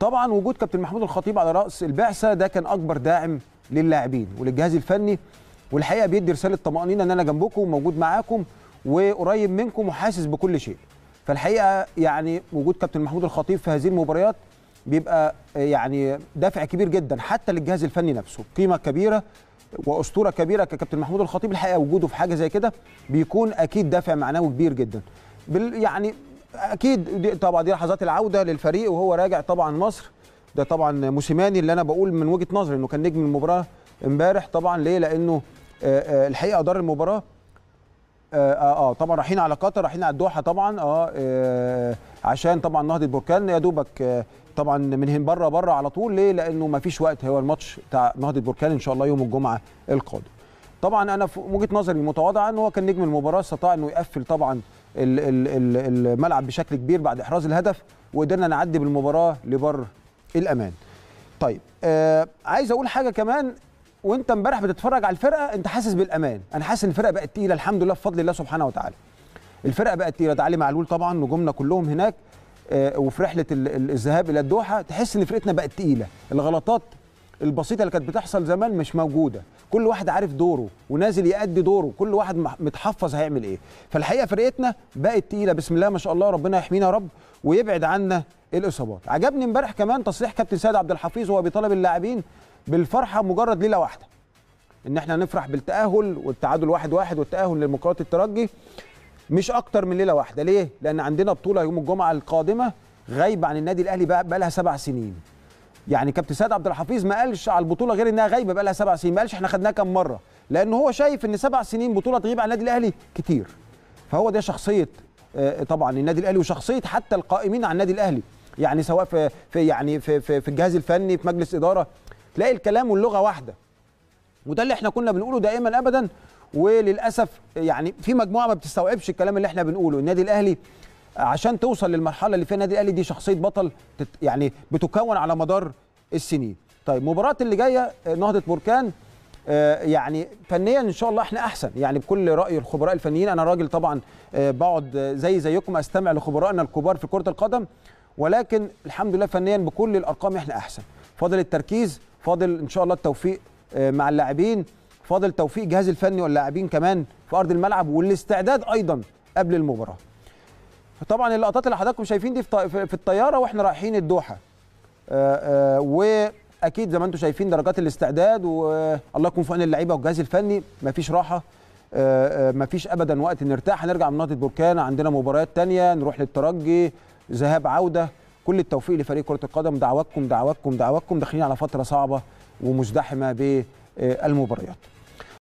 طبعا وجود كابتن محمود الخطيب على راس البعثه ده كان اكبر داعم للاعبين وللجهاز الفني والحقيقه بيدي رساله طمانينه ان انا جنبكم وموجود معاكم وقريب منكم وحاسس بكل شيء فالحقيقه يعني وجود كابتن محمود الخطيب في هذه المباريات بيبقى يعني دافع كبير جدا حتى للجهاز الفني نفسه قيمه كبيره واسطوره كبيره ككابتن محمود الخطيب الحقيقه وجوده في حاجه زي كده بيكون اكيد دافع معنوي كبير جدا بال يعني اكيد دي طبعا دي لحظات العوده للفريق وهو راجع طبعا مصر ده طبعا موسيماني اللي انا بقول من وجهه نظري انه كان نجم المباراه امبارح طبعا ليه لانه آه، آه، الحقيقه دار المباراه آه،, اه اه طبعا رايحين على قطر رايحين على الدوحه طبعا آه, عشان طبعا نهضه بركان يا دوبك طبعا من هنا بره بره على طول ليه لانه ما فيش وقت هو الماتش بتاع نهضه بركان ان شاء الله يوم الجمعه القادم طبعا انا في وجهه نظري المتواضعه ان هو كان نجم المباراه استطاع انه يقفل طبعا الملعب بشكل كبير بعد احراز الهدف وقدرنا نعدي بالمباراه لبر الامان طيب آه عايز اقول حاجه كمان وانت امبارح بتتفرج على الفرقه انت حاسس بالامان انا حاسس ان الفرقه بقت تقيله الحمد لله بفضل الله سبحانه وتعالى الفرقه بقت تقيله ده علي معلول طبعا نجومنا كلهم هناك آه وفي رحله الذهاب الى الدوحه تحس ان فرقتنا بقت تقيله الغلطات البسيطه اللي كانت بتحصل زمان مش موجوده كل واحد عارف دوره ونازل يأدي دوره كل واحد متحفظ هيعمل ايه فالحقيقه فرقتنا بقت تقيله بسم الله ما شاء الله ربنا يحمينا يا رب ويبعد عنا الاصابات عجبني امبارح كمان تصريح كابتن سيد عبد الحفيظ وهو بيطالب اللاعبين بالفرحه مجرد ليله واحده ان احنا نفرح بالتاهل والتعادل واحد واحد والتاهل لمباراه الترجي مش اكتر من ليله واحده ليه لان عندنا بطوله يوم الجمعه القادمه غايبه عن النادي الاهلي بقى لها سبع سنين يعني كابتن سيد عبد الحفيظ ما قالش على البطوله غير انها غايبه بقى لها سبع سنين ما قالش احنا خدناها كم مره لان هو شايف ان سبع سنين بطوله تغيب عن النادي الاهلي كتير فهو ده شخصيه آه، طبعا النادي الاهلي وشخصيه حتى القائمين على النادي الاهلي يعني سواء في, في يعني في, في في الجهاز الفني في مجلس اداره تلاقي الكلام واللغه واحده وده اللي احنا كنا بنقوله دائما ابدا وللاسف يعني في مجموعه ما بتستوعبش الكلام اللي احنا بنقوله النادي الاهلي عشان توصل للمرحله اللي فيها النادي الاهلي دي شخصيه بطل يعني بتكون على مدار السنين طيب مباراه اللي جايه آه، نهضه بركان آه، يعني فنيا ان شاء الله احنا احسن يعني بكل راي الخبراء الفنيين انا راجل طبعا آه، بقعد زي زيكم استمع لخبرائنا الكبار في كره القدم ولكن الحمد لله فنيا بكل الارقام احنا احسن فاضل التركيز فاضل ان شاء الله التوفيق مع اللاعبين فاضل توفيق جهاز الفني واللاعبين كمان في ارض الملعب والاستعداد ايضا قبل المباراه فطبعا اللقطات اللي حضراتكم شايفين دي في الطياره واحنا رايحين الدوحه آه، آه، واكيد زي ما انتم شايفين درجات الاستعداد والله يكون في عون اللعيبه والجهاز الفني مفيش راحه آه، مفيش ابدا وقت نرتاح هنرجع من نقطه بركان عندنا مباريات تانية نروح للترجي ذهاب عوده كل التوفيق لفريق كره القدم دعواتكم دعواتكم دعواتكم داخلين على فتره صعبه ومزدحمه بالمباريات